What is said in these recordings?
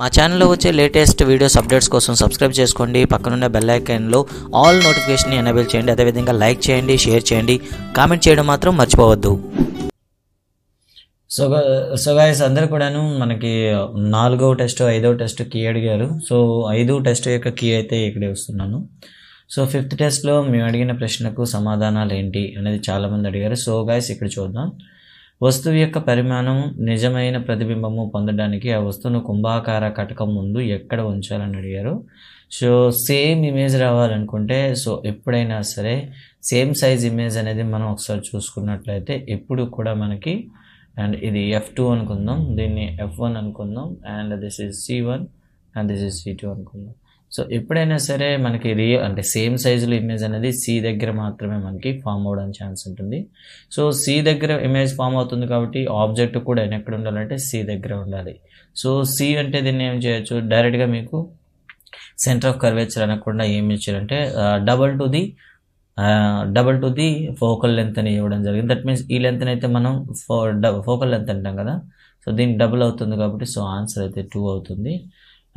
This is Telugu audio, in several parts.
మా ఛానల్లో వచ్చే లేటెస్ట్ వీడియోస్ అప్డేట్స్ కోసం సబ్స్క్రైబ్ చేసుకోండి పక్కనున్న బెల్ ఐకాన్లో ఆల్ నోటిఫికేషన్ ఎనేబుల్ చేయండి అదేవిధంగా లైక్ చేయండి షేర్ చేయండి కామెంట్ చేయడం మాత్రం మర్చిపోవద్దు సో సో గాయస్ అందరు కూడాను మనకి నాలుగో టెస్ట్ ఐదో టెస్ట్ కీ అడిగారు సో ఐదో టెస్ట్ యొక్క కీ అయితే ఇక్కడే వస్తున్నాను సో ఫిఫ్త్ టెస్ట్లో మేము అడిగిన ప్రశ్నకు సమాధానాలు ఏంటి అనేది చాలామంది అడిగారు సో గాయస్ ఇక్కడ చూద్దాం వస్తువు యొక్క పరిమాణం నిజమైన ప్రతిబింబము పొందడానికి ఆ వస్తువును కుంభాకార కటకం ముందు ఎక్కడ ఉంచాలని అడిగారు సో సేమ్ ఇమేజ్ రావాలనుకుంటే సో ఎప్పుడైనా సరే సేమ్ సైజ్ ఇమేజ్ అనేది మనం ఒకసారి చూసుకున్నట్లయితే ఎప్పుడు కూడా మనకి అండ్ ఇది ఎఫ్ టూ అనుకుందాం దీన్ని ఎఫ్ వన్ అనుకుందాం and this is C one and this is C two అనుకుందాం సో ఎప్పుడైనా సరే మనకి రియో అంటే సేమ్ సైజులో ఇమేజ్ అనేది సి దగ్గర మాత్రమే మనకి ఫామ్ అవ్వడానికి ఛాన్స్ ఉంటుంది సో సి దగ్గర ఇమేజ్ ఫామ్ అవుతుంది కాబట్టి ఆబ్జెక్ట్ కూడా ఎక్కడ ఉండాలంటే సి దగ్గర ఉండాలి సో సి అంటే దీన్ని ఏం చేయొచ్చు డైరెక్ట్గా మీకు సెంటర్ ఆఫ్ కర్వేచర్ అనకుండా ఏం ఇచ్చారంటే double to the double to the focal length అని ఇవ్వడం జరిగింది దట్ మీన్స్ ఈ లెంత్ అయితే మనం ఫో ఫోకల్ లెంత్ అంటాం కదా సో దీనికి డబుల్ అవుతుంది కాబట్టి సో ఆన్సర్ అయితే టూ అవుతుంది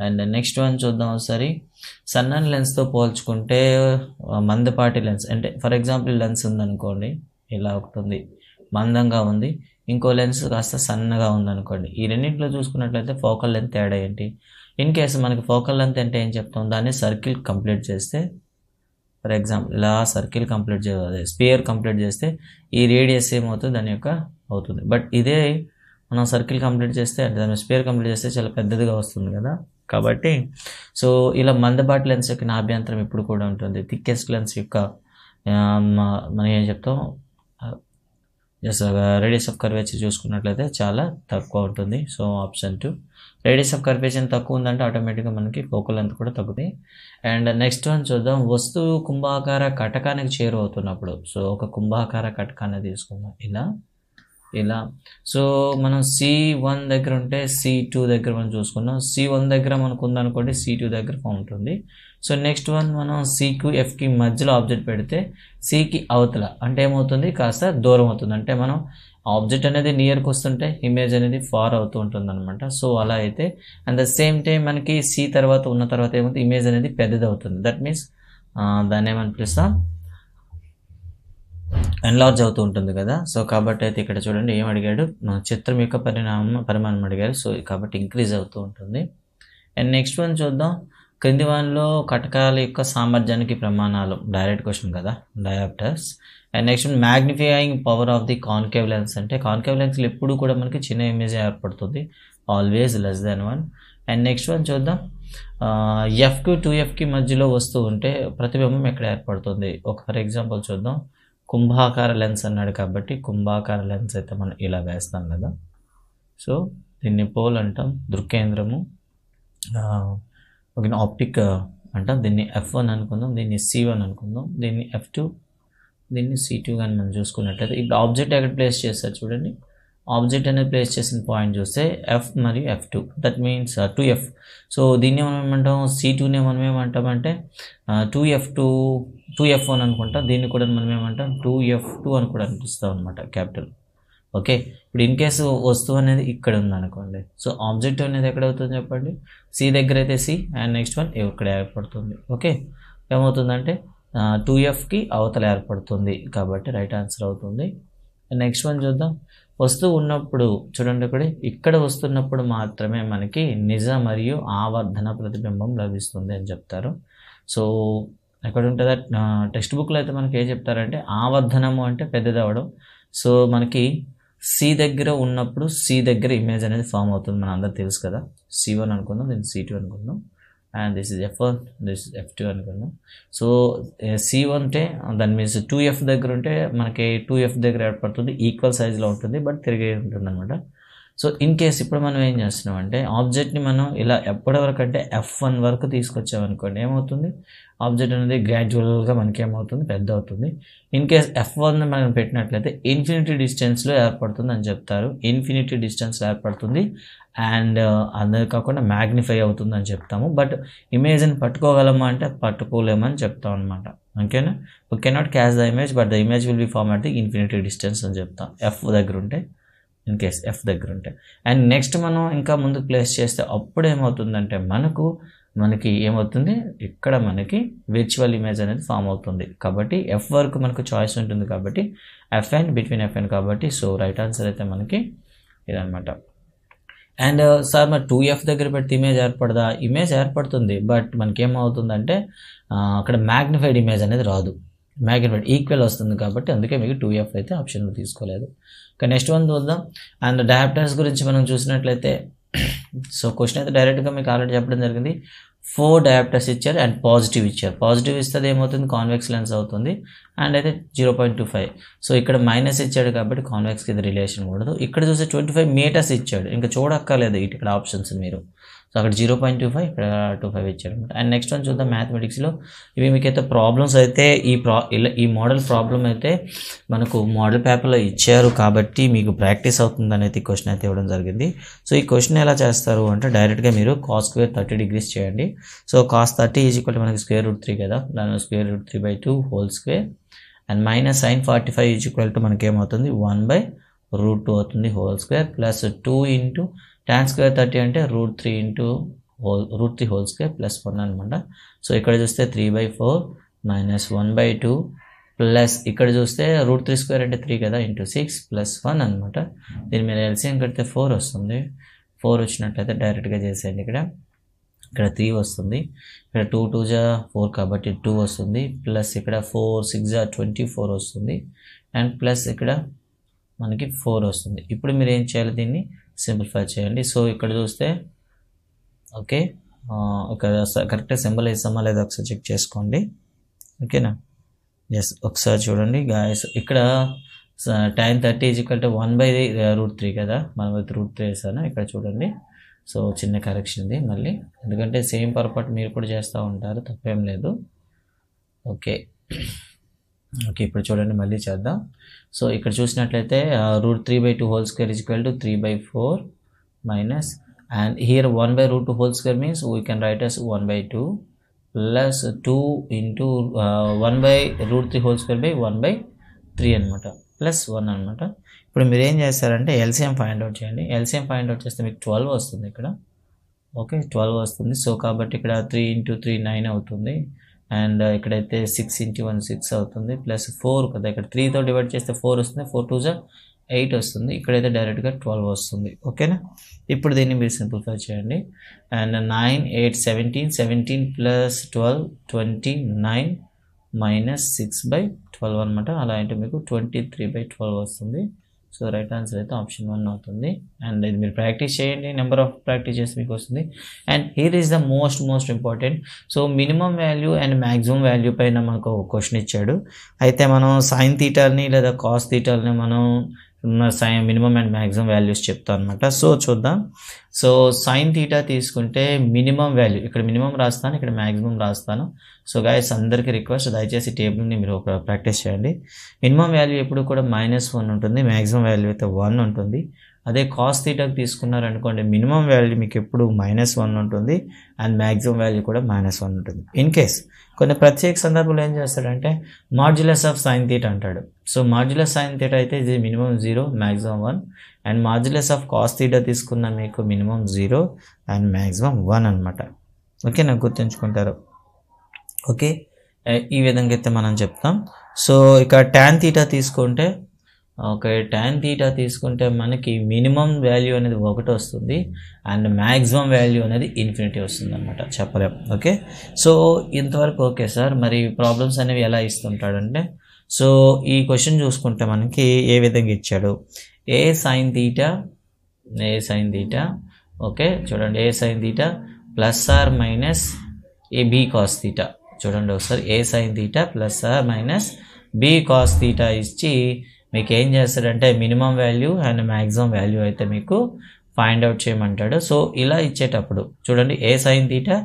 అండ్ నెక్స్ట్ వన్ చూద్దాం ఒకసారి సన్నని లెన్స్తో పోల్చుకుంటే మందపాటి లెన్స్ అంటే ఫర్ ఎగ్జాంపుల్ లెన్స్ ఉందనుకోండి ఇలా ఒకటి ఉంది మందంగా ఉంది ఇంకో లెన్స్ కాస్త సన్నగా ఉందనుకోండి ఈ రెండింటిలో చూసుకున్నట్లయితే ఫోకల్ లెంత్ తేడా ఏంటి ఇన్ కేసు మనకి ఫోకల్ లెంత్ అంటే ఏం చెప్తాం దాన్ని సర్కిల్ కంప్లీట్ చేస్తే ఫర్ ఎగ్జాంపుల్ ఇలా సర్కిల్ కంప్లీట్ చేయాలి స్పియర్ కంప్లీట్ చేస్తే ఈ రేడియస్ ఏమవుతుంది దాని యొక్క అవుతుంది బట్ ఇదే మనం సర్కిల్ కంప్లీట్ చేస్తే అంటే దాని స్పియర్ కంప్లీట్ చేస్తే చాలా పెద్దదిగా వస్తుంది కదా కాబట్టి సో ఇలా మందపాటి లెన్స్ యొక్క నాభ్యంతరం ఇప్పుడు కూడా ఉంటుంది థిక్కెస్ట్ లెన్స్ యొక్క మనం ఏం చెప్తాం జస్ట్ రేడియస్ ఆఫ్ కర్వేచర్ చూసుకున్నట్లయితే చాలా తక్కువ ఉంటుంది so option two radius of curvature తక్కువ ఉందంటే ఆటోమేటిక్గా మనకి ఫోకల్ లెంత్ కూడా తగ్గుతుంది అండ్ నెక్స్ట్ వన్ చూద్దాం వస్తువు కుంభాకార కటకానికి చేరువవుతున్నప్పుడు సో ఒక కుంభాకార కటకాన్ని తీసుకుందాం ఇలా ఇలా సో మనం సి వన్ దగ్గర ఉంటే సి టూ దగ్గర మనం చూసుకున్నాం సి వన్ దగ్గర మనకు ఉందనుకోండి సి టూ దగ్గర ఉంటుంది సో నెక్స్ట్ వన్ మనం సికి ఎఫ్కి మధ్యలో ఆబ్జెక్ట్ పెడితే సికి అవతల అంటే ఏమవుతుంది కాస్త దూరం అవుతుంది అంటే మనం ఆబ్జెక్ట్ అనేది నియర్కి వస్తుంటే ఇమేజ్ అనేది ఫార్ అవుతూ ఉంటుంది అనమాట సో అలా అయితే అండ్ ద సేమ్ టైం మనకి సి తర్వాత ఉన్న తర్వాత ఏమవుతుంది ఇమేజ్ అనేది పెద్దది అవుతుంది దట్ మీన్స్ దాన్ని ఏమని పిలుస్తాం ఎన్లార్జ్ అవుతూ ఉంటుంది కదా సో కాబట్టి అయితే ఇక్కడ చూడండి ఏం అడిగాడు చిత్రం యొక్క పరిణామం పరిమాణం అడిగారు సో కాబట్టి ఇంక్రీజ్ అవుతూ ఉంటుంది అండ్ నెక్స్ట్ వన్ చూద్దాం క్రింది వన్లో కటకాల యొక్క సామర్థ్యానికి ప్రమాణాలు డైరెక్ట్ క్వశ్చన్ కదా diopters and next one magnifying power of the concave lens అంటే కాన్కేవ్ లెన్స్లు ఎప్పుడు కూడా మనకి చిన్న ఇమేజ్ ఏర్పడుతుంది always less than one and next one చూద్దాం ఎఫ్కి టూ ఎఫ్కి మధ్యలో వస్తూ ఉంటే ప్రతిబింబం ఎక్కడ ఏర్పడుతుంది ఒక ఫర్ ఎగ్జాంపుల్ చూద్దాం కుంభాకార లెన్స్ అన్నాడు కాబట్టి కుంభాకార లెన్స్ అయితే మనం ఇలా వేస్తాం కదా సో దీన్ని పోల్ అంటాం దృక్కేంద్రము ఒక ఆప్టిక్ అంటాం దీన్ని ఎఫ్ వన్ అనుకుందాం దీన్ని సి వన్ అనుకుందాం దీన్ని ఎఫ్ టూ దీన్ని సి టూ కానీ మనం చూసుకున్నట్లయితే ఇప్పుడు ఆబ్జెక్ట్ ఎక్కడ ప్లేస్ చేస్తారు చూడండి ఆబ్జెక్ట్ అనేది ప్లేస్ చేసిన పాయింట్ చూస్తే ఎఫ్ మరియు F two that means two F so దీన్ని మనం ఏమంటాం సి టూనే మనం ఏమంటామంటే two F two two F one అనుకుంటాం దీన్ని కూడా మనం ఏమంటాం టూ ఎఫ్ టూ అని కూడా అనిపిస్తాం అనమాట క్యాపిటల్ ఓకే ఇప్పుడు ఇన్ కేసు వస్తువు అనేది ఇక్కడ ఉంది అనుకోండి సో ఆబ్జెక్ట్ అనేది ఎక్కడ అవుతుంది చెప్పండి సి దగ్గర అయితే సి అండ్ నెక్స్ట్ వన్ ఇక్కడ ఏర్పడుతుంది ఓకే ఏమవుతుందంటే టూ uh, ఎఫ్కి అవతల ఏర్పడుతుంది కాబట్టి రైట్ ఆన్సర్ అవుతుంది నెక్స్ట్ వన్ చూద్దాం వస్తూ ఉన్నప్పుడు చూడండి కూడా ఇక్కడ వస్తున్నప్పుడు మాత్రమే మనకి నిజ మరియు ఆవర్ధన ప్రతిబింబం లభిస్తుంది అని చెప్తారు సో ఎక్కడ ఉంటుందా టెక్స్ట్ బుక్లో అయితే మనకి ఏం చెప్తారంటే ఆవర్ధనము అంటే పెద్దదవడం సో మనకి సి దగ్గర ఉన్నప్పుడు సి దగ్గర ఇమేజ్ అనేది ఫామ్ అవుతుంది మన అందరు తెలుసు కదా సి వన్ అనుకుందాం దీన్ని సి టూ అనుకుందాం and this is F one this is F two అనుకున్నాం సో సి ఉంటే దాని మీన్స్ టూ ఎఫ్ దగ్గర ఉంటే మనకి టూ ఎఫ్ దగ్గర ఏర్పడుతుంది ఈక్వల్ సైజ్లో ఉంటుంది బట్ తిరిగి ఉంటుంది అనమాట సో ఇన్ కేస్ ఇప్పుడు మనం ఏం చేస్తున్నాం అంటే ఆబ్జెక్ట్ని మనం ఇలా ఎప్పటి వరకు అంటే ఎఫ్ వన్ వరకు తీసుకొచ్చామనుకోండి ఏమవుతుంది ఆబ్జెక్ట్ అనేది గ్రాడ్యువల్గా మనకి ఏమవుతుంది పెద్ద అవుతుంది ఇన్ కేస్ ఎఫ్ వన్ మనం పెట్టినట్లయితే ఇన్ఫినిటీ డిస్టెన్స్లో ఏర్పడుతుంది అని చెప్తారు ఇన్ఫినిటీ డిస్టెన్స్ ఏర్పడుతుంది అండ్ అందరు కాకుండా మ్యాగ్నిఫై అవుతుందని చెప్తాము బట్ ఇమేజ్ని పట్టుకోగలమా అంటే పట్టుకోలేమని చెప్తాం అనమాట ఓకేనా we cannot catch the image but the image will be form at the infinity distance అని చెప్తాం ఎఫ్ దగ్గర ఉంటే ఇన్ కేస్ ఎఫ్ దగ్గర ఉంటే అండ్ నెక్స్ట్ మనం ఇంకా ముందు ప్లేస్ చేస్తే అప్పుడు ఏమవుతుందంటే మనకు మనకి ఏమవుతుంది ఇక్కడ మనకి విర్చువల్ ఇమేజ్ అనేది ఫామ్ అవుతుంది కాబట్టి ఎఫ్ వరకు మనకు చాయిస్ ఉంటుంది కాబట్టి F and between F and కాబట్టి సో రైట్ ఆన్సర్ అయితే మనకి ఇదనమాట అండ్ సార్ మరి టూ ఎఫ్ దగ్గర పెడితే ఇమేజ్ ఏర్పడదా ఇమేజ్ ఏర్పడుతుంది బట్ మనకేమవుతుందంటే అక్కడ మ్యాగ్నిఫైడ్ ఇమేజ్ అనేది రాదు మ్యాగ్నిఫైడ్ ఈక్వల్ వస్తుంది కాబట్టి అందుకే మీకు టూ ఎఫ్ అయితే ఆప్షన్ తీసుకోలేదు ఇంకా నెక్స్ట్ వన్ చూద్దాం అండ్ డయాప్టర్స్ గురించి మనం చూసినట్లయితే సో క్వశ్చన్ అయితే డైరెక్ట్గా మీకు ఆల్రెడీ చెప్పడం జరిగింది ఫోర్ డయాప్టర్స్ ఇచ్చారు అండ్ పాజిటివ్ ఇచ్చారు పాజిటివ్ ఇస్తే ఏమవుతుంది కాన్వెక్స్ లెన్స్ అవుతుంది అండ్ అయితే zero point two five so ఇక్కడ మైనస్ ఇచ్చాడు కాబట్టి కాన్వెక్స్ కింద రిలేషన్ ఉండదు ఇక్కడ చూస్తే ట్వంటీ ఫైవ్ మీటర్స్ ఇచ్చాడు ఇంకా చూడక్కర్లేదు ఇక్కడ ఆప్షన్స్ మీరు సో అక్కడ జీరో పాయింట్ టూ ఫైవ్ ఇక్కడ టూ ఫైవ్ ఇచ్చారు అండ్ నెక్స్ట్ వన్ చూద్దాం మ్యాథమెటిక్స్లో ఇవి మీకైతే ప్రాబ్లమ్స్ అయితే ఈ ప్రా ఈ మోడల్ ప్రాబ్లం అయితే మనకు మోడల్ పేపర్లో ఇచ్చారు కాబట్టి మీకు ప్రాక్టీస్ అవుతుంది అనేది క్వశ్చన్ అయితే ఇవ్వడం జరిగింది సో ఈ క్వశ్చన్ ఎలా చేస్తారు అంటే డైరెక్ట్గా మీరు కాస్ స్క్వేర్ థర్టీ డిగ్రీస్ చేయండి so cos thirty is equal మనకి స్క్వేర్ రూట్ త్రీ కదా దాని square root three by two whole square and minus sign forty five is equal to మనకేమవుతుంది వన్ బై రూట్ టూ అవుతుంది whole square plus two into tan square thirty అంటే root three into whole root three whole square plus one అనమాట సో ఇక్కడ చూస్తే three by four minus one by two plus ఇక్కడ చూస్తే రూట్ త్రీ స్క్వేర్ అంటే త్రీ కదా ఇంటూ సిక్స్ ప్లస్ వన్ అనమాట దీని మీద ఎల్సిఎం కడితే ఫోర్ వస్తుంది ఫోర్ వచ్చినట్లయితే డైరెక్ట్గా చేసేయండి ఇక్కడ ఇక్కడ త్రీ వస్తుంది ఇక్కడ టూ టూ జా ఫోర్ కాబట్టి టూ వస్తుంది ప్లస్ ఇక్కడ ఫోర్ సిక్స్ జా ట్వంటీ ఫోర్ వస్తుంది అండ్ ప్లస్ ఇక్కడ మనకి ఫోర్ వస్తుంది ఇప్పుడు మీరు ఏం చేయాలి దీన్ని సింప్లిఫై చేయండి సో ఇక్కడ చూస్తే ఓకే ఒక కరెక్ట్గా సింబల్ వేస్తామా లేదా ఒకసారి చెక్ చేసుకోండి ఓకేనా ఎస్ ఒకసారి చూడండి గాయస్ ఇక్కడ tan thirty is to one by root three కదా మనం అయితే రూట్ త్రీ వేసాను ఇక్కడ చూడండి సో చిన్న కరెక్షన్ ఇది మళ్ళీ ఎందుకంటే సేమ్ పొరపాటు మీరు కూడా చేస్తూ ఉంటారు తప్పేం లేదు ఓకే ఓకే ఇప్పుడు చూడండి మళ్ళీ చేద్దాం సో ఇక్కడ చూసినట్లయితే root three by two whole square is equal to three by four minus and here one by root 2 whole square means we can write as one by two plus two into one by root three 3 by one by three by uh, అనమాట ప్లస్ వన్ అనమాట ఇప్పుడు మీరు ఏం చేస్తారంటే ఎల్సిఎం ఫైండ్ అవుట్ చేయండి ఎల్సిఎం ఫైండ్ అవుట్ చేస్తే మీకు ట్వెల్వ్ వస్తుంది ఇక్కడ ఓకే ట్వెల్వ్ వస్తుంది సో కాబట్టి ఇక్కడ త్రీ ఇంటూ త్రీ నైన్ అవుతుంది అండ్ ఇక్కడైతే సిక్స్ ఇంటూ వన్ సిక్స్ అవుతుంది ప్లస్ ఫోర్ కదా ఇక్కడ త్రీతో డివైడ్ చేస్తే ఫోర్ వస్తుంది ఫోర్ టూ జార్ ఎయిట్ వస్తుంది ఇక్కడైతే డైరెక్ట్గా ట్వెల్వ్ వస్తుంది ఓకేనా ఇప్పుడు దీన్ని మీరు సింప్లిఫై చేయండి and nine eight seventeen seventeen plus twelve twenty nine minus six by twelve అనమాట అలా అంటే మీకు ట్వంటీ త్రీ బై ట్వెల్వ్ వస్తుంది సో రైట్ ఆన్సర్ అయితే ఆప్షన్ వన్ అవుతుంది అండ్ ఇది మీరు ప్రాక్టీస్ చేయండి నెంబర్ ఆఫ్ ప్రాక్టీస్ చేసి మీకు వస్తుంది and here is the most most important so minimum value and maximum value పైన మనకు ఒక క్వశ్చన్ ఇచ్చాడు అయితే మనం సైన్ తీటాలని లేదా కాస్ తీటాలని మనం sin minimum and maximum values చెప్తాం అనమాట సో చూద్దాం సో సైన్ థీటా తీసుకుంటే మినిమం వాల్యూ ఇక్కడ మినిమం రాస్తాను ఇక్కడ మ్యాక్సిమం రాస్తాను సో గాయస్ అందరికీ రిక్వెస్ట్ దయచేసి టేబుల్ని మీరు ఒక ప్రాక్టీస్ చేయండి మినిమం వాల్యూ ఎప్పుడు కూడా మైనస్ వన్ ఉంటుంది మ్యాక్సిమం వాల్యూ అయితే వన్ ఉంటుంది అదే కాస్ థీటాకి తీసుకున్నారనుకోండి మినిమం వాల్యూ మీకు ఎప్పుడు మైనస్ వన్ ఉంటుంది అండ్ మ్యాక్సిమం వాల్యూ కూడా మైనస్ వన్ ఉంటుంది ఇన్ కేస్ కొన్ని ప్రత్యేక సందర్భంలో ఏం చేస్తాడంటే మార్జులస్ ఆఫ్ సైన్ థీట అంటాడు సో మార్జులస్ సైన్ థీటా అయితే ఇది minimum zero maximum one and modulus of cos theta తీసుకున్న మీకు minimum zero and maximum one అనమాట ఓకేనా గుర్తుంచుకుంటారు ఓకే ఈ విధంగా అయితే మనం చెప్తాం సో ఇక ట్యాన్ తీటా తీసుకుంటే ఓకే ట్యాన్ తీటా తీసుకుంటే మనకి మినిమం వాల్యూ అనేది ఒకటి వస్తుంది అండ్ మ్యాక్సిమం వాల్యూ అనేది ఇన్ఫినిటీ వస్తుంది అనమాట చెప్పలేం ఓకే సో ఇంతవరకు ఓకే సార్ మరి ప్రాబ్లమ్స్ అనేవి ఎలా ఇస్తుంటాడంటే సో ఈ క్వశ్చన్ చూసుకుంటే మనకి ఏ విధంగా ఇచ్చాడు A sign theta A sign theta okay చూడండి A sign theta plus are minus A B cos theta చూడండి ఒకసారి A sign theta plus are minus B cos theta ఇచ్చి మీకు ఏం చేస్తాడంటే minimum value and maximum value అయితే మీకు ఫైండ్ అవుట్ చేయమంటాడు సో ఇలా ఇచ్చేటప్పుడు చూడండి A sign theta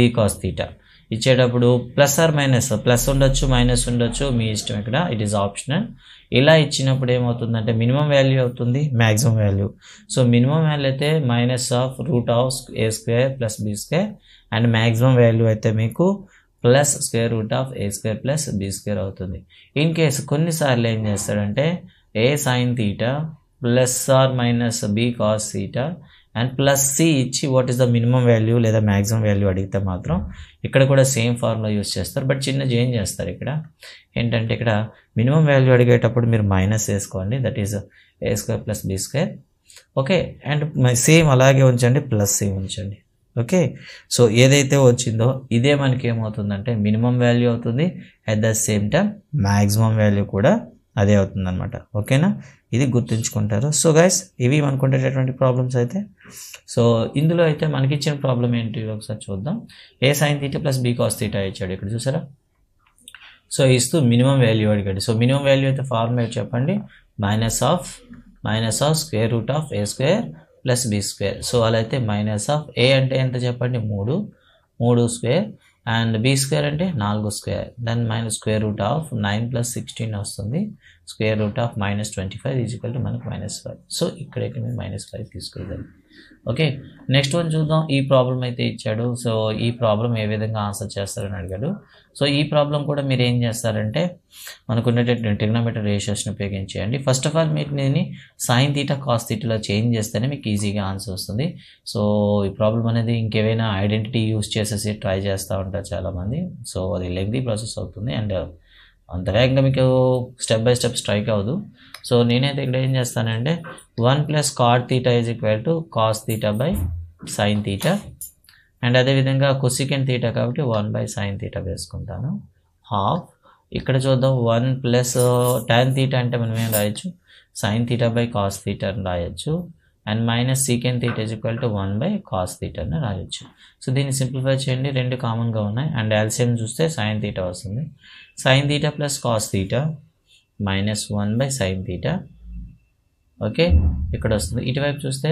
B cos cos theta ఇచ్చేటప్పుడు ప్లస్ ఆర్ మైనస్ ప్లస్ ఉండొచ్చు మైనస్ ఉండొచ్చు మీ ఇష్టం ఇక్కడ ఇట్ ఈస్ ఆప్షనల్ ఇలా ఇచ్చినప్పుడు ఏమవుతుందంటే మినిమం వాల్యూ అవుతుంది maximum value so minimum value అయితే minus of root of A square plus B square and maximum value అయితే మీకు plus square root of A square plus B square అవుతుంది ఇన్ కేసు కొన్నిసార్లు ఏం చేస్తాడంటే A sign theta plus are minus B cos theta and plus C ఇచ్చి what is the minimum value లేదా మ్యాక్సిమం వాల్యూ అడిగితే మాత్రం ఇక్కడ కూడా సేమ్ ఫార్ములా యూస్ చేస్తారు బట్ చిన్న చేంజ్ చేస్తారు ఇక్కడ ఏంటంటే ఇక్కడ మినిమం వాల్యూ అడిగేటప్పుడు మీరు మైనస్ వేసుకోండి that is A square plus B square okay and same అలాగే ఉంచండి ప్లస్ సేమ్ ఉంచండి ఓకే సో ఏదైతే వచ్చిందో ఇదే మనకి ఏమవుతుందంటే మినిమం వాల్యూ అవుతుంది at the same time maximum value కూడా అదే అవుతుందన్నమాట ఓకేనా ఇది గుర్తుంచుకుంటారు సో గైస్ ఇవి అనుకుంటేటటువంటి ప్రాబ్లమ్స్ అయితే సో ఇందులో అయితే మనకి ఇచ్చిన ప్రాబ్లం ఏంటి ఒకసారి చూద్దాం A sine theta plus B cos theta ఇచ్చాడు ఇక్కడ చూసారా సో ఇస్తూ మినిమం వాల్యూ అడిగాడు సో మినిమం వాల్యూ అయితే ఫార్ములా చెప్పండి minus of minus of square root of A square plus B square so అలా అయితే మైనస్ ఆఫ్ ఏ అంటే ఎంత చెప్పండి మూడు మూడు స్క్వేర్ అండ్ బీ స్క్వేర్ అంటే నాలుగు square then minus square root of nine plus sixteen వస్తుంది square root of minus twenty five is equal to మనకు మైనస్ ఫైవ్ సో ఇక్కడైతే మేము మీరు మైనస్ ఫైవ్ తీసుకోగలరు ఓకే నెక్స్ట్ వన్ చూద్దాం ఈ ప్రాబ్లం అయితే ఇచ్చాడు సో ఈ ప్రాబ్లం ఏ విధంగా ఆన్సర్ చేస్తారని అడిగాడు సో ఈ ప్రాబ్లం కూడా మీరు ఏం చేస్తారంటే మనకున్నటువంటి టెక్నోమీటర్ రేషియోస్ని ఉపయోగించేయండి ఫస్ట్ ఆఫ్ ఆల్ మీరు నేను సైన్ తీటా కాస్ తీటలో చేంజ్ చేస్తేనే మీకు ఈజీగా ఆన్సర్ వస్తుంది సో ఈ ప్రాబ్లం అనేది ఇంకేవైనా ఐడెంటిటీ యూస్ చేసేసి ట్రై చేస్తూ ఉంటారు చాలామంది సో అది లెంగ్ ప్రాసెస్ అవుతుంది అండ్ అంత వేగంగా మీకు స్టెప్ బై స్టెప్ స్ట్రైక్ అవ్వదు సో నేనైతే ఇక్కడ ఏం చేస్తానంటే one plus cot theta is equal to cos theta by sine theta and అదేవిధంగా కొసికెన్ థీటా కాబట్టి వన్ బై సైన్ థీటా వేసుకుంటాను హాఫ్ ఇక్కడ చూద్దాం one plus tan uh, theta అంటే మనం ఏం రాయొచ్చు sine theta by cos theta అని రాయొచ్చు and minus secant theta is equal to one by cos theta అని రాయొచ్చు సో దీన్ని సింప్లిఫై చేయండి రెండు కామన్గా ఉన్నాయి అండ్ ఎల్సిఎం చూస్తే సైన్ థీటా వస్తుంది sine theta plus cos theta minus one by sine theta okay ఇక్కడ వస్తుంది ఇటువైపు చూస్తే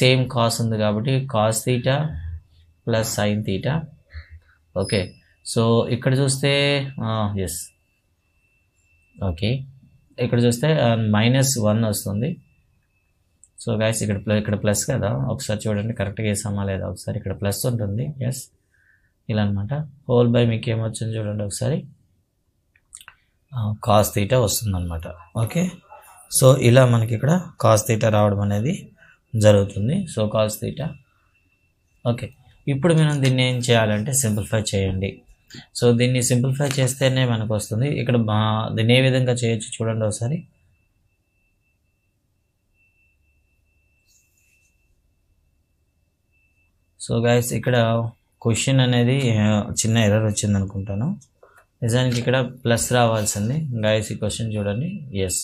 సేమ్ కాస్ ఉంది కాబట్టి cos theta plus sine theta okay so ఇక్కడ చూస్తే ఎస్ ఓకే ఇక్కడ చూస్తే మైనస్ వన్ వస్తుంది సో గాయస్ ఇక్కడ ప్లస్ ఇక్కడ ప్లస్ కదా ఒకసారి చూడండి కరెక్ట్గా వేసామా లేదా ఒకసారి ఇక్కడ ప్లస్ ఉంటుంది ఎస్ ఇలా అనమాట హోల్ బై మీకు ఏమొచ్చింది చూడండి ఒకసారి కాస్ తీట వస్తుందన్నమాట ఓకే సో ఇలా మనకి ఇక్కడ కాస్ తీట రావడం అనేది జరుగుతుంది సో కాస్ తీట ఓకే ఇప్పుడు మనం దీన్ని ఏం చేయాలంటే సింప్లిఫై చేయండి సో దీన్ని సింప్లిఫై చేస్తేనే మనకు వస్తుంది ఇక్కడ దీన్ని ఏ విధంగా చేయొచ్చు చూడండి ఒకసారి సో గైస్ ఇక్కడ క్వశ్చన్ అనేది చిన్న ఎర్రర్ వచ్చింది అనుకుంటాను నిజానికి ఇక్కడ ప్లస్ రావాల్సింది గాయస్ ఈ క్వశ్చన్ చూడండి ఎస్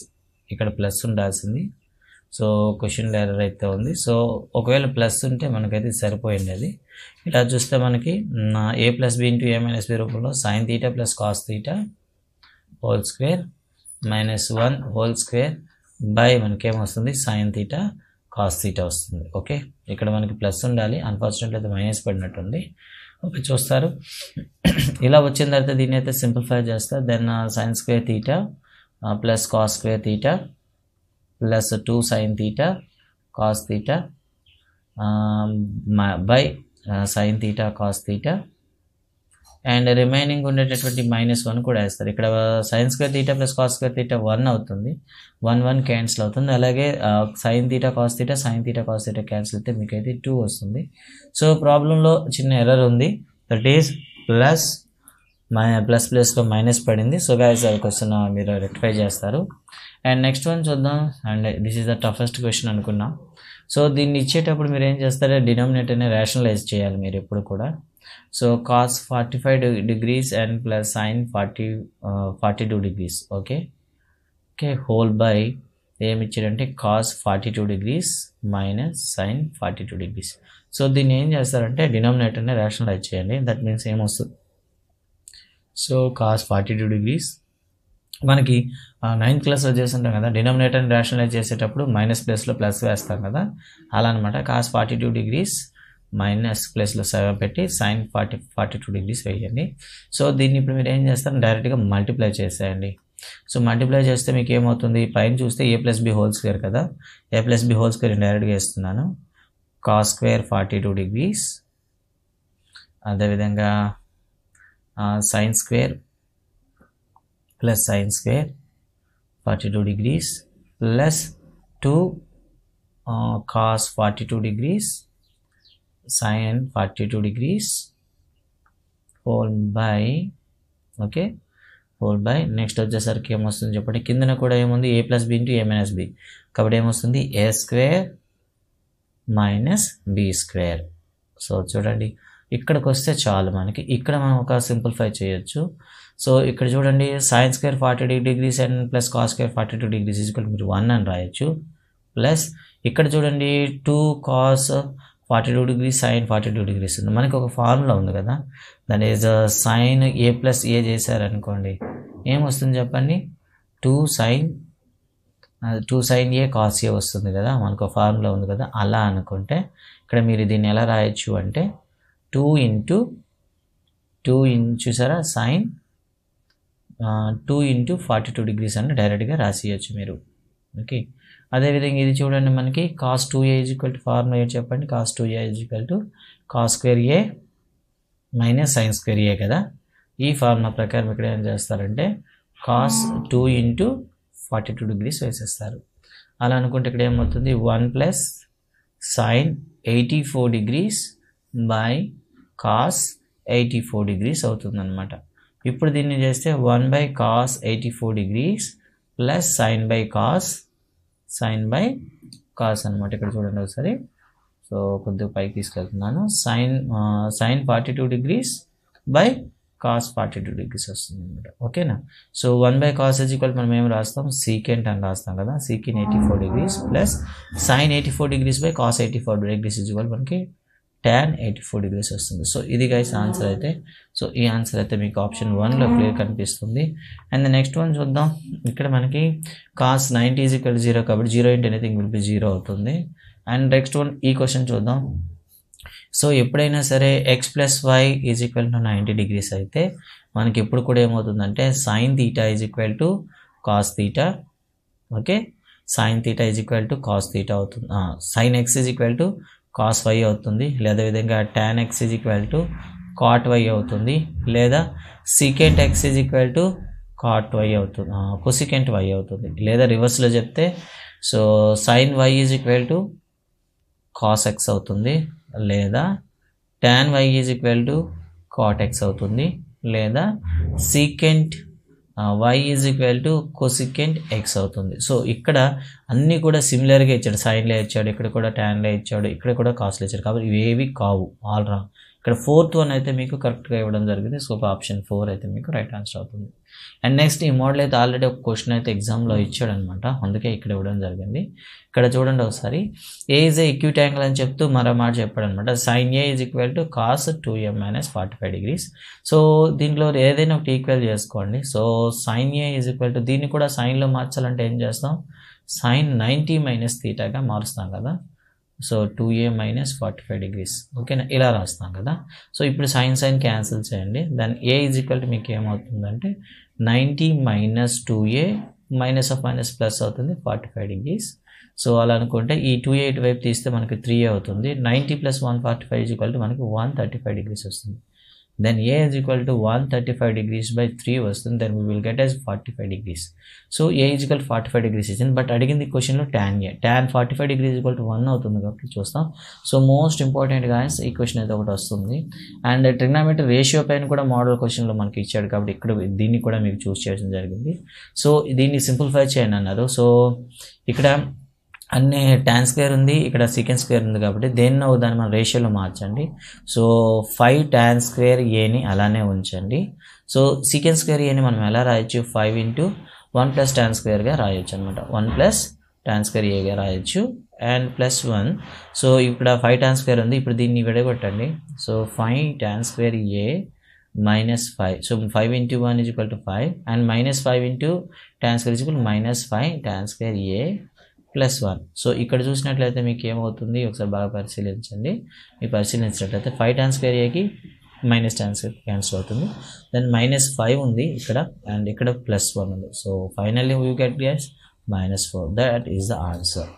ఇక్కడ ప్లస్ ఉండాల్సింది సో క్వశ్చన్ ఎర్రర్ అయితే ఉంది సో ఒకవేళ ప్లస్ ఉంటే మనకైతే సరిపోయింది అది ఇలా చూస్తే మనకి A plus B into A minus B రూపంలో sine theta plus cos theta whole square minus one whole square by మనకేమొస్తుంది సైన్ తీటా కాస్ తీటా వస్తుంది ఓకే ఇక్కడ మనకి ప్లస్ ఉండాలి అన్ఫార్చునేట్లీ అయితే మైనస్ పడినట్టుంది చూస్తారు ఇలా వచ్చిన తర్వాత దీన్ని అయితే సింప్లిఫై చేస్తా then sine square theta plus cos square theta plus two sine theta cos theta by sine theta cos theta and remaining ఉండేటటువంటి మైనస్ వన్ కూడా వేస్తారు ఇక్కడ sines square theta plus cos square theta one అవుతుంది వన్ వన్ క్యాన్సిల్ అవుతుంది అలాగే sine theta cos theta sine theta cos theta cancel అయితే మీకు అయితే టూ వస్తుంది సో ప్రాబ్లంలో చిన్న ఎర్రర్ ఉంది that is plus my plus ప్లస్లో మైనస్ పడింది సో గాయస్ ఆ క్వశ్చన్ మీరు రెక్టిఫై చేస్తారు అండ్ నెక్స్ట్ వన్ చూద్దాం and this is the toughest question అనుకున్నాం సో దీన్ని ఇచ్చేటప్పుడు మీరు ఏం చేస్తారంటే డినామినేటర్ని రేషనలైజ్ చేయాలి మీరు ఎప్పుడు కూడా so so forty five degrees and plus sine forty forty two 42 okay okay whole by by ఇచ్చారంటే cos forty two degrees minus sign forty two degrees so దీన్ని ఏం చేస్తారంటే డినామినేటర్ని రేషనలైజ్ చేయండి దట్ మీన్స్ ఏమొస్తుంది so cos forty two degrees మనకి నైన్త్ క్లాస్లో చేస్తుంటాం కదా డినామినేటర్ని రేషనలైజ్ చేసేటప్పుడు మైనస్ ప్లస్లో ప్లస్ వేస్తాం కదా అలా అనమాట cos forty two degrees minus ప్లస్లో సెవెన్ పెట్టి sign forty forty two degrees వేయండి సో దీన్ని ఇప్పుడు మీరు ఏం చేస్తారు డైరెక్ట్గా మల్టిప్లై చేసేయండి సో మల్టిప్లై చేస్తే మీకు ఏమవుతుంది పైన చూస్తే A plus B whole square కదా A plus B whole square డైరెక్ట్గా వేస్తున్నాను cos square forty two degrees అదేవిధంగా sine square plus sine square forty two degrees plus two cos forty two degrees sine 42 degrees whole by okay whole by next వచ్చేసరికి ఏమొస్తుంది చెప్పండి కిందన కూడా ఏముంది A plus B into A minus B కాబట్టి ఏమొస్తుంది A square minus B square so చూడండి ఇక్కడికి వస్తే చాలు మనకి ఇక్కడ మనం ఒక సింప్లిఫై చేయొచ్చు సో ఇక్కడ చూడండి sines square forty two degrees and plus cos square forty two degrees equal మీరు వన్ అని రాయొచ్చు ప్లస్ ఇక్కడ చూడండి two cos forty two degree sine forty two degrees ఉంది మనకి ఒక ఫార్ములా ఉంది కదా that is sine A plus A చేశారనుకోండి ఏమొస్తుంది చెప్పండి two sine two sine A cos A వస్తుంది కదా మనకు ఫార్ములా ఉంది కదా అలా అనుకుంటే ఇక్కడ మీరు దీన్ని ఎలా రాయొచ్చు అంటే టూ ఇంటూ టూ ఇన్ చూసారా sine two into forty two degrees అని డైరెక్ట్గా రాసియచ్చు మీరు ఓకే అదేవిధంగా ఇది చూడండి మనకి cos two A equal to formula చెప్పండి cos two A equal to cos square A minus sine square A కదా ఈ ఫార్ములా ప్రకారం ఇక్కడ ఏం చేస్తారంటే cos two into forty two degrees వేసేస్తారు అలా అనుకుంటే ఇక్కడ ఏమవుతుంది one plus sine eighty four degrees by cos eighty four degrees అవుతుందన్నమాట ఇప్పుడు దీన్ని చేస్తే one by cos eighty four degrees plus sine by cos sine by cos అనమాట ఇక్కడ చూడండి ఒకసారి సో కొద్దిగా పైకి తీసుకెళ్తున్నాను sine sine forty two degrees by cos forty two degrees వస్తుంది అనమాట ఓకేనా so one by cos is equal మనం ఏం రాస్తాం సీకెంట్ అని రాస్తాం కదా secant eighty four degrees plus sine eighty four degrees by cos eighty four degrees is equal మనకి ట్యాన్ ఎయిటీ ఫోర్ డిగ్రీస్ వస్తుంది సో ఇది గైస్ ఆన్సర్ అయితే సో ఈ ఆన్సర్ అయితే మీకు ఆప్షన్ వన్లో క్లియర్ కనిపిస్తుంది అండ్ నెక్స్ట్ వన్ చూద్దాం ఇక్కడ మనకి కాస్ నైంటీ ఈజ్ జీరో కాబట్టి zero into anything will be zero అవుతుంది అండ్ నెక్స్ట్ వన్ ఈ క్వశ్చన్ చూద్దాం సో ఎప్పుడైనా సరే X plus Y is equal to ninety degrees అయితే మనకి ఎప్పుడు కూడా ఏమవుతుందంటే sine theta is equal to cos theta okay sine theta is equal to cos theta అవుతుంది sine X is equal to cos Y అవుతుంది లేదా విధంగా tan X is equal to cot Y అవుతుంది లేదా secant X is equal to cot Y అవుతుంది కొసికెంట్ వై అవుతుంది లేదా రివర్స్లో చెప్తే so sine Y is equal to cos X అవుతుంది లేదా tan Y is equal to cot X అవుతుంది లేదా secant Y is equal to cosecant X అవుతుంది సో ఇక్కడ అన్నీ కూడా సిమిలర్గా ఇచ్చాడు సైన్లో ఇచ్చాడు ఇక్కడ కూడా ట్యాన్లో ఇచ్చాడు ఇక్కడ కూడా కాస్ట్లో ఇచ్చాడు కాబట్టి ఇవేవి కావు ఆల్ రాంగ్ ఇక్కడ ఫోర్త్ వన్ అయితే మీకు కరెక్ట్గా ఇవ్వడం జరిగింది సో ఆప్షన్ ఫోర్ అయితే మీకు రైట్ ఆన్సర్ అవుతుంది అండ్ నెక్స్ట్ ఈ మోడల్ అయితే ఆల్రెడీ ఒక క్వశ్చన్ అయితే ఎగ్జామ్లో ఇచ్చాడు అనమాట అందుకే ఇక్కడ ఇవ్వడం జరిగింది ఇక్కడ చూడండి ఒకసారి ఏ ఈజ్ ఈక్యూట్ యాంగిల్ అని చెప్తూ మరో మాట చెప్పాడు అనమాట sine A is equal to cos two M minus forty five degrees so దీంట్లో ఏదైనా ఒకటి ఈక్వల్ చేసుకోండి so sine A is equal to దీన్ని కూడా సైన్లో మార్చాలంటే ఏం చేస్తాం సైన్ నైంటీ మైనస్ తీటాగా మారుస్తాం కదా so two A minus forty five degrees ఓకేనా ఇలా రాస్తాం కదా సో ఇప్పుడు సైన్ సైన్ క్యాన్సిల్ చేయండి దాని ఏ ఈజ్ ఈక్వల్ టు మీకు ఏమవుతుందంటే ninety minus two A minus of minus plus అవుతుంది ఫార్టీ ఫైవ్ డిగ్రీస్ సో అలా అనుకుంటే ఈ టూ ఎయిట్ వైపు తీస్తే మనకి త్రీ అవుతుంది ninety plus one forty five equal to మనకి వన్ థర్టీ ఫైవ్ డిగ్రీస్ వస్తుంది then A then equal to one thirty five degrees by three వస్తుంది then we will get as 45 degrees so a is equal to 45 degrees ఇచ్చింది బట్ అడిగింది క్వశ్చన్లో tan A tan forty five degrees equal to one అవుతుంది కాబట్టి చూస్తాం సో మోస్ట్ ఇంపార్టెంట్ గాయస్ ఈ క్వశ్చన్ అయితే ఒకటి వస్తుంది అండ్ ట్రిగ్నామెట్రీ రేషియో పైన కూడా మోడల్ క్వశ్చన్లో మనకి ఇచ్చాడు కాబట్టి ఇక్కడ దీన్ని కూడా మీకు చూస్ చేయడం జరిగింది సో దీన్ని సింప్లిఫై చేయను అన్నారు సో ఇక్కడ అన్ని ట్యాన్ స్క్వేర్ ఉంది ఇక్కడ సెకండ్ స్క్వేర్ ఉంది కాబట్టి దేన్నో దాన్ని మనం రేషియోలో మార్చండి సో ఫైవ్ ట్యాన్ స్క్వేర్ ఏని అలానే ఉంచండి సో సెకండ్ స్క్వేర్ ఏని మనం ఎలా రాయొచ్చు five into one plus tan స్క్వేర్గా రాయొచ్చు అనమాట వన్ ప్లస్ ట్యాన్ స్క్వేర్ ఏగా రాయొచ్చు అండ్ ప్లస్ వన్ సో ఇక్కడ ఫైవ్ ట్యాన్ స్క్వేర్ ఉంది ఇప్పుడు దీన్ని విడగొట్టండి so five tan square A minus five so five into one is equal to five and minus five into tan square is equal minus five tan square A plus one so ఇక్కడ చూసినట్లయితే మీకు ఏమవుతుంది ఒకసారి బాగా పరిశీలించండి మీరు పరిశీలించినట్లయితే ఫైవ్ టైమ్స్ స్క్వేర్ ఏకి మైనస్ టెన్ క్యాన్సిల్ అవుతుంది దెన్ మైనస్ ఫైవ్ ఉంది ఇక్కడ అండ్ ఇక్కడ ప్లస్ వన్ ఉంది so finally you get gas minus four that is the answer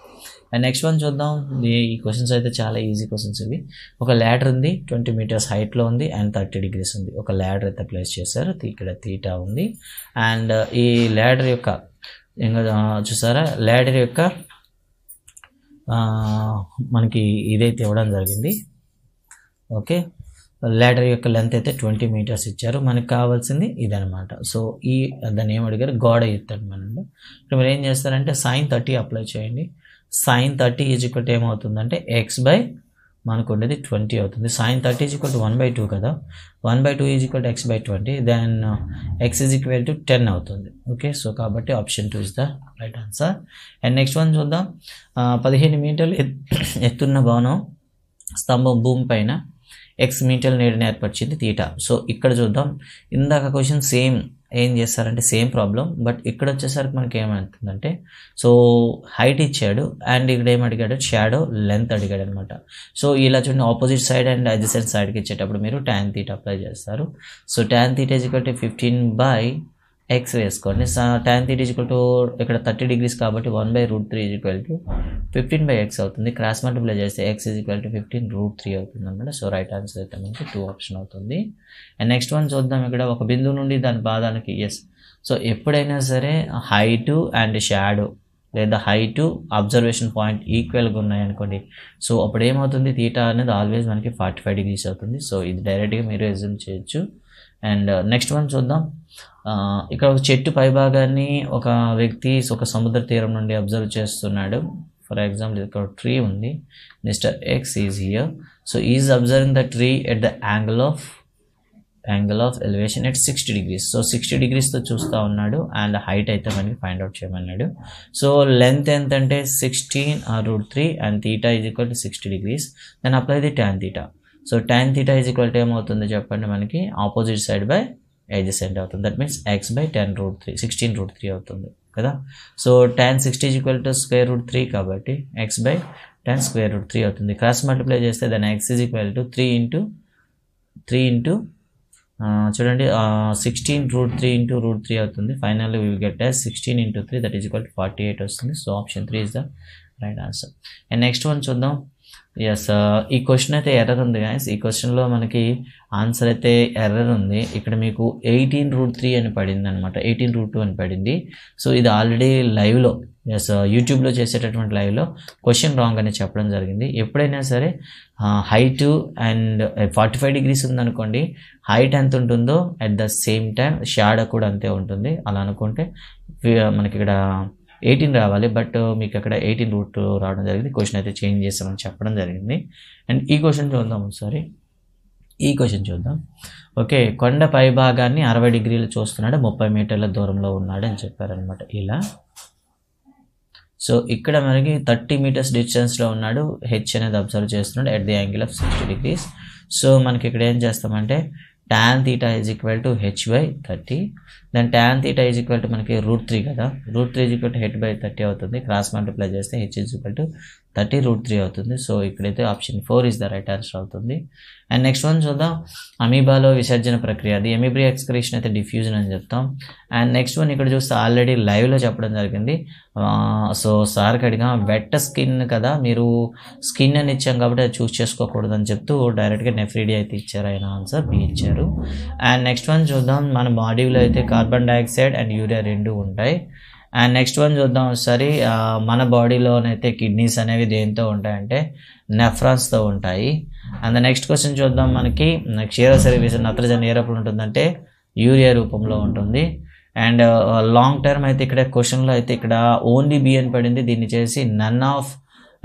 and next one చూద్దాం ఈ క్వశ్చన్స్ అయితే చాలా ఈజీ క్వశ్చన్స్ ఇవి ఒక ల్యాడర్ ఉంది ట్వంటీ మీటర్స్ హైట్లో ఉంది అండ్ థర్టీ డిగ్రీస్ ఉంది ఒక ల్యాడర్ అయితే ప్లేస్ చేశారు ఇక్కడ తీటా ఉంది అండ్ uh, ఈ ల్యాడర్ యొక్క ఇంకా చూసారా లేడర్ యొక్క మనకి ఇదైతే ఇవ్వడం జరిగింది ఓకే లేడర్ యొక్క లెంత్ అయితే ట్వంటీ మీటర్స్ ఇచ్చారు మనకు కావాల్సింది ఇదనమాట సో ఈ దాన్ని అడిగారు గోడ ఎత్తాడు మనం ఇప్పుడు మీరు ఏం చేస్తారంటే సైన్ థర్టీ అప్లై చేయండి సైన్ థర్టీ ఈజ్ ఒకటి ఏమవుతుందంటే ఎక్స్ బై మనకు ఉండేది ట్వంటీ అవుతుంది sine thirty is equal to one by two కదా one by two is equal to x by twenty then uh, x is equal to ten అవుతుంది ఓకే సో కాబట్టి option two is the right answer and next one చూద్దాం uh, పదిహేను మీటర్లు ఎత్తున్న భవనం స్తంభం భూమి పైన ఎక్స్ మీటర్ల నీడని ఏర్పరిచింది తీట సో ఇక్కడ చూద్దాం ఇందాక క్వశ్చన్ సేమ్ ఏం చేస్తారంటే సేమ్ ప్రాబ్లం బట్ ఇక్కడ వచ్చేసరికి మనకి ఏమవుతుందంటే సో హైట్ ఇచ్చాడు అండ్ ఇక్కడ ఏం అడిగాడు షాడో లెంత్ అడిగాడు అనమాట సో ఇలా చూడండి ఆపోజిట్ సైడ్ అండ్ అడ్జసెంట్ సైడ్కి ఇచ్చేటప్పుడు మీరు ట్యాన్ తీట్ అప్లై చేస్తారు so tan theta is fifteen by x వేసుకోండి టైం థీట్ ఈజ్వల్ టు ఇక్కడ థర్టీ డిగ్రీస్ కాబట్టి one by root three equal to fifteen by x అవుతుంది క్రాస్ మల్టిప్లై చేస్తే x equal to fifteen root three అవుతుంది అనమాట సో రైట్ ఆన్సర్ అయితే మనకి టూ ఆప్షన్ అవుతుంది అండ్ నెక్స్ట్ వన్ చూద్దాం ఇక్కడ ఒక బిందువు నుండి దాని పాదానికి ఎస్ సో ఎప్పుడైనా సరే హైటు అండ్ షాడో లేదా హైటు అబ్జర్వేషన్ పాయింట్ ఈక్వల్గా ఉన్నాయనుకోండి సో అప్పుడు ఏమవుతుంది థీటా అనేది ఆల్వేస్ మనకి ఫార్టీ ఫైవ్ డిగ్రీస్ అవుతుంది సో ఇది డైరెక్ట్గా మీరు ఎజ్యూమ్ చేయొచ్చు అండ్ నెక్స్ట్ వన్ చూద్దాం ఇక్కడ ఒక చెట్టు పైభాగాన్ని ఒక వ్యక్తి ఒక సముద్ర తీరం నుండి అబ్జర్వ్ చేస్తున్నాడు ఫర్ ఎగ్జాంపుల్ ఇక్కడ ట్రీ ఉంది mister x is here so is observing the tree at the angle of angle of elevation at sixty degrees so sixty డిగ్రీస్తో చూస్తూ ఉన్నాడు అండ్ హైట్ అయితే మనకి ఫైండ్ అవుట్ చేయమన్నాడు సో లెంత్ ఎంత అంటే sixteen or root three and theta is equal to sixty degrees then apply the tan theta so tan theta is equal to ఏమవుతుంది చెప్పండి మనకి ఆపోజిట్ సైడ్ బై adjacent అవుతుంది that means x by ten root three sixteen root three అవుతుంది కదా so ten sixty equal to square root three కాబట్టి x by ten square root three అవుతుంది క్రాస్ మల్టిప్లై చేస్తే దాని x is equal to three into three into చూడండి sixteen root three into root three అవుతుంది finally we get as sixteen into three that is equal forty eight వస్తుంది so option three is the right answer and next one చూద్దాం ఎస్ ఈ క్వశ్చన్ అయితే ఎర్రర్ ఉంది గాయస్ ఈ క్వశ్చన్లో మనకి ఆన్సర్ అయితే ఎర్రర్ ఉంది ఇక్కడ మీకు ఎయిటీన్ రూట్ త్రీ అని పడింది అనమాట ఎయిటీన్ రూట్ టూ అని పడింది సో ఇది ఆల్రెడీ లైవ్లో ఎస్ యూట్యూబ్లో చేసేటటువంటి లైవ్లో క్వశ్చన్ రాంగ్ అనేది చెప్పడం జరిగింది ఎప్పుడైనా సరే height and forty five degrees ఉందనుకోండి హైట్ ఎంత ఉంటుందో at the same time shadow కూడా అంతే ఉంటుంది అలా అనుకుంటే eh, మనకి ఇక్కడ ఎయిటీన్ రావాలి బట్ మీకు అక్కడ ఎయిటీన్ రూట్ రావడం జరిగింది క్వశ్చన్ అయితే చేంజ్ చేస్తామని చెప్పడం జరిగింది అండ్ ఈ క్వశ్చన్ చూద్దాం ఒకసారి ఈ క్వశ్చన్ చూద్దాం ఓకే కొండ పైభాగాన్ని అరవై డిగ్రీలు చూస్తున్నాడు ముప్పై మీటర్ల దూరంలో ఉన్నాడు అని చెప్పారనమాట ఇలా సో ఇక్కడ మనకి థర్టీ మీటర్స్ డిస్టెన్స్లో ఉన్నాడు హెచ్ అనేది అబ్జర్వ్ చేస్తున్నాడు at the angle of sixty degrees so మనకి ఇక్కడ ఏం చేస్తామంటే tan theta is equal to H by thirty then tan theta is equal to మనకి రూట్ త్రీ కదా root three is equal to H by thirty అవుతుంది క్రాస్ మల్టిప్లై చేస్తే H is equal to thirty root three అవుతుంది సో ఇక్కడైతే option four is the right answer అవుతుంది అండ్ నెక్స్ట్ వన్ చూద్దాం అమీబాలో విసర్జన ప్రక్రియ అది ఎమీబ్రీ ఎక్స్క్రీషన్ అయితే డిఫ్యూజన్ అని చెప్తాం అండ్ నెక్స్ట్ వన్ ఇక్కడ చూస్తే ఆల్రెడీ లైవ్లో చెప్పడం జరిగింది సో సార్కి అడిగా వెట్ స్కిన్ కదా మీరు స్కిన్ అని ఇచ్చాం కాబట్టి అది చూస్ చేసుకోకూడదు అని చెప్తూ డైరెక్ట్గా నెఫ్రీడీ అయితే ఇచ్చారు ఆయన ఆన్సర్ బి ఇచ్చారు అండ్ నెక్స్ట్ వన్ చూద్దాం మన బాడీలో అయితే carbon carbon dioxide and urea రెండు ఉంటాయి అండ్ నెక్స్ట్ వన్ చూద్దాం ఒకసారి మన బాడీలోనైతే కిడ్నీస్ అనేవి దేంతో ఉంటాయంటే నెఫ్రాన్స్తో ఉంటాయి అండ్ నెక్స్ట్ క్వశ్చన్ చూద్దాం మనకి క్షీర సర్వీస్ నత్రజని ఏ రూపంలో ఉంటుందంటే యూరియా రూపంలో ఉంటుంది అండ్ లాంగ్ టర్మ్ అయితే ఇక్కడ క్వశ్చన్లో అయితే ఇక్కడ ఓన్లీ బియ్యం పడింది దీన్ని చేసి none of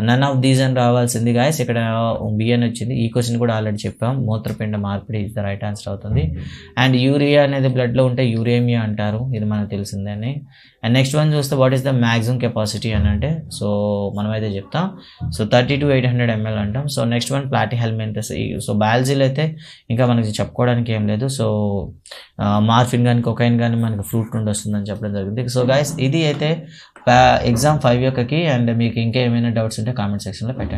none of these అని రావాల్సింది గాయస్ ఇక్కడ బి వచ్చింది ఈ క్వశ్చన్ కూడా ఆల్రెడీ చెప్పాం మూత్రపిండ మార్పిడి ఇది ద రైట్ ఆన్సర్ అవుతుంది అండ్ mm-hmm. యూరియా అనేది బ్లడ్లో ఉంటే యూరేమియా అంటారు ఇది మనకు తెలిసిందని అండ్ నెక్స్ట్ వన్ చూస్తే what is the maximum capacity అని అంటే సో మనమైతే చెప్తాం so thirty to eight hundred ml అంటాం so next one platyhelminthes so బయాలజీలో అయితే ఇంకా మనకి చెప్పుకోవడానికి ఏం లేదు సో మార్ఫిన్ కానీ కొకైన్ కానీ మనకి ఫ్రూట్ నుండి వస్తుందని చెప్పడం జరిగింది సో గాయస్ ఇది అయితే ఎగ్జామ్ ఫైవ్ యొక్కకి అండ్ మీకు ఇంకా ఏమైనా డౌట్స్ ఉంటే కామెంట్ సెక్షన్లో పెట్టండి